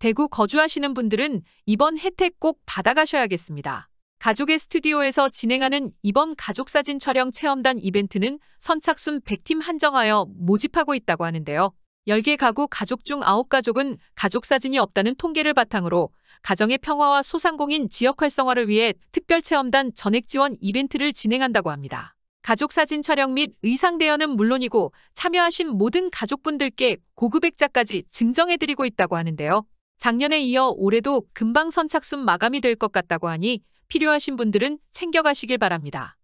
대구 거주하시는 분들은 이번 혜택 꼭 받아가셔야겠습니다. 가족의 스튜디오에서 진행하는 이번 가족사진 촬영 체험단 이벤트는 선착순 100팀 한정하여 모집하고 있다고 하는데요. 10개 가구 가족 중 9가족은 가족사진이 없다는 통계를 바탕으로 가정의 평화와 소상공인 지역 활성화를 위해 특별체험단 전액 지원 이벤트를 진행한다고 합니다. 가족사진 촬영 및 의상 대여는 물론이고 참여하신 모든 가족분들께 고급 액자까지 증정해드리고 있다고 하는데요. 작년에 이어 올해도 금방 선착순 마감이 될 것 같다고 하니 필요하신 분들은 챙겨가시길 바랍니다.